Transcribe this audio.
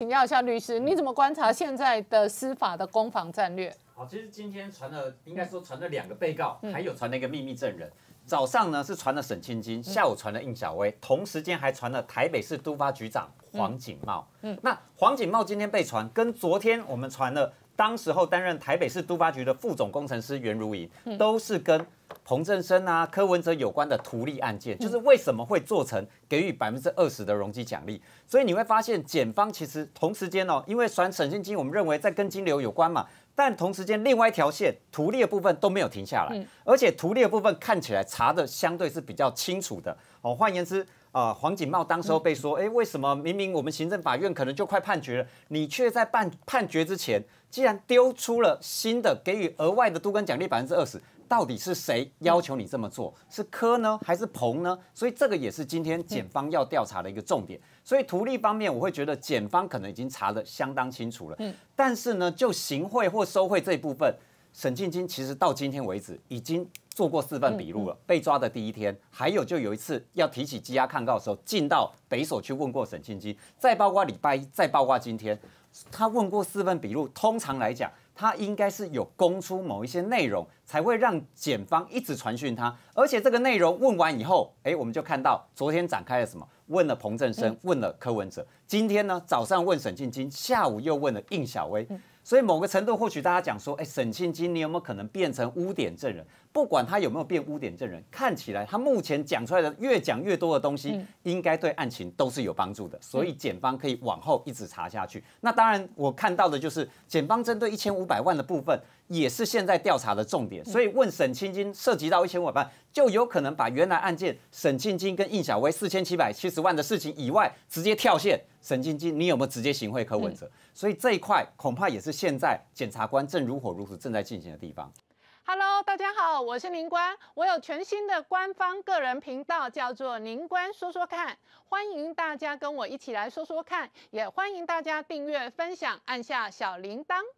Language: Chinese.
请教一下律师，你怎么观察现在的司法的攻防战略？好，其实今天传了，应该说传了两个被告，还有传了一个秘密证人。早上呢是传了沈清金，下午传了应小薇，同时间还传了台北市都发局长黄景茂。嗯，那黄景茂今天被传，跟昨天我们传了当时候担任台北市都发局的副总工程师袁如莹，都是跟。洪振生啊、柯文哲有关的图利案件，就是为什么会做成给予百分之二十的容积奖励？所以你会发现，检方其实同时间哦，因为选审讯金，我们认为在跟金流有关嘛。但同时间，另外一条线图利的部分都没有停下来，而且图利的部分看起来查的相对是比较清楚的。哦，换言之，啊，黄景茂当时候被说，哎，为什么明明我们行政法院可能就快判决了，你却在判判决之前，竟然丢出了新的给予额外的杜跟奖励百分之二十？到底是谁要求你这么做？是柯呢，还是彭呢？所以这个也是今天检方要调查的一个重点。所以图利方面，我会觉得检方可能已经查的相当清楚了。嗯，但是呢，就行贿或收贿这一部分，沈庆金其实到今天为止已经。做过四份笔录了，被抓的第一天，还有就有一次要提起羁押抗告的时候，进到北所去问过沈庆金，再包括礼拜一，再包括今天，他问过四份笔录。通常来讲，他应该是有供出某一些内容，才会让检方一直传讯他。而且这个内容问完以后，哎，我们就看到昨天展开了什么，问了彭振生，问了柯文哲，今天呢早上问沈庆金，下午又问了应小薇。所以某个程度，或许大家讲说，哎，沈清金，你有没有可能变成污点证人？不管他有没有变污点证人，看起来他目前讲出来的越讲越多的东西，应该对案情都是有帮助的。所以检方可以往后一直查下去。那当然，我看到的就是，检方针对一千五百万的部分，也是现在调查的重点。所以问沈清金涉及到一千五百万，就有可能把原来案件沈清金跟应小薇四千七百七十万的事情以外，直接跳线。神经经，你有没有直接行贿柯文者？所以这一块恐怕也是现在检察官正如火如荼正在进行的地方。Hello，大家好，我是林官，我有全新的官方个人频道，叫做林官说说看，欢迎大家跟我一起来说说看，也欢迎大家订阅、分享，按下小铃铛。